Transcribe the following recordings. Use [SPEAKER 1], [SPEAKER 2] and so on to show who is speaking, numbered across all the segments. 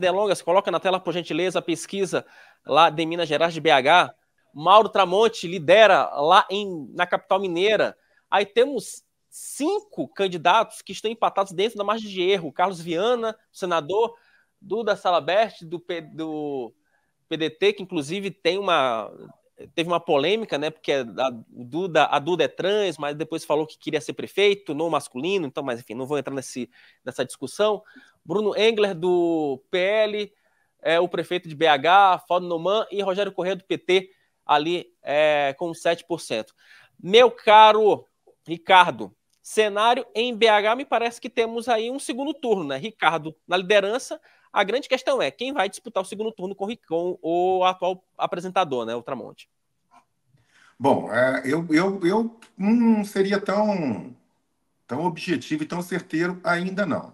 [SPEAKER 1] delongas, coloca na tela, por gentileza, a pesquisa lá de Minas Gerais, de BH. Mauro Tramonte lidera lá em, na capital mineira. Aí temos cinco candidatos que estão empatados dentro da margem de erro. Carlos Viana, senador, Duda Salabert, do, P, do PDT, que inclusive tem uma teve uma polêmica, né? Porque a Duda, a Duda é trans, mas depois falou que queria ser prefeito, não masculino, então, mas enfim, não vou entrar nesse, nessa discussão. Bruno Engler, do PL, é o prefeito de BH, Fábio Noman e Rogério Corrêa, do PT, ali é, com 7%. Meu caro Ricardo, cenário em BH, me parece que temos aí um segundo turno, né? Ricardo na liderança. A grande questão é quem vai disputar o segundo turno com o Ricon, o atual apresentador, né? O Tramonte.
[SPEAKER 2] Bom, é, eu, eu, eu não seria tão, tão objetivo e tão certeiro ainda não.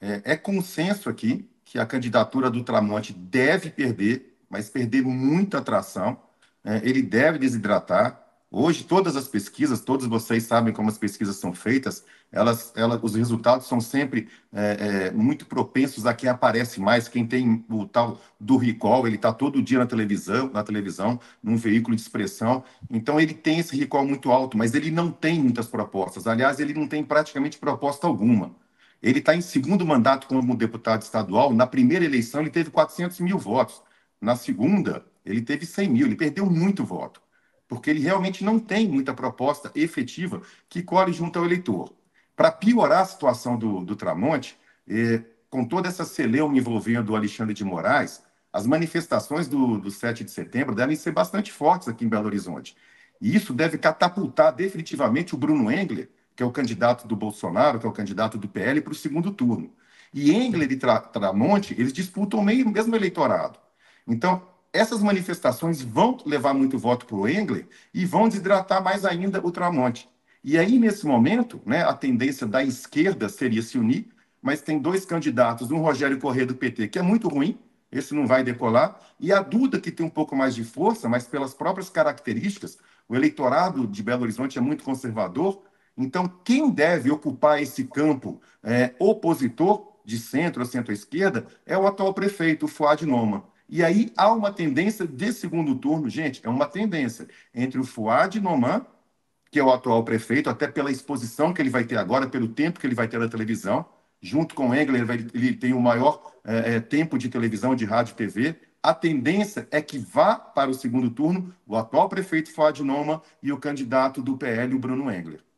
[SPEAKER 2] É, é consenso aqui que a candidatura do Tramonte deve perder, mas perder muita atração. É, né? ele deve desidratar. Hoje, todas as pesquisas, todos vocês sabem como as pesquisas são feitas, elas, elas, os resultados são sempre é, é, muito propensos a quem aparece mais, quem tem o tal do recall, ele está todo dia na televisão, na televisão, num veículo de expressão, então ele tem esse recall muito alto, mas ele não tem muitas propostas, aliás, ele não tem praticamente proposta alguma. Ele está em segundo mandato como deputado estadual, na primeira eleição ele teve 400 mil votos, na segunda ele teve 100 mil, ele perdeu muito voto porque ele realmente não tem muita proposta efetiva que colhe junto ao eleitor. Para piorar a situação do, do Tramonte, eh, com toda essa celeuma envolvendo o Alexandre de Moraes, as manifestações do, do 7 de setembro devem ser bastante fortes aqui em Belo Horizonte. E isso deve catapultar definitivamente o Bruno Engler, que é o candidato do Bolsonaro, que é o candidato do PL, para o segundo turno. E Engler e Tra Tramonte, eles disputam o mesmo eleitorado. Então, essas manifestações vão levar muito voto para o Engler e vão desidratar mais ainda o Tramonte. E aí, nesse momento, né, a tendência da esquerda seria se unir, mas tem dois candidatos, um Rogério Corrêa do PT, que é muito ruim, esse não vai decolar, e a Duda, que tem um pouco mais de força, mas pelas próprias características, o eleitorado de Belo Horizonte é muito conservador, então quem deve ocupar esse campo é, opositor de centro a centro-esquerda é o atual prefeito, o Fuad Noma. E aí há uma tendência de segundo turno, gente, é uma tendência entre o Fuad Noman, que é o atual prefeito, até pela exposição que ele vai ter agora, pelo tempo que ele vai ter na televisão, junto com o Engler, ele, tem o maior é, é, tempo de televisão, de rádio e TV. A tendência é que vá para o segundo turno o atual prefeito Fuad Noman e o candidato do PL, o Bruno Engler.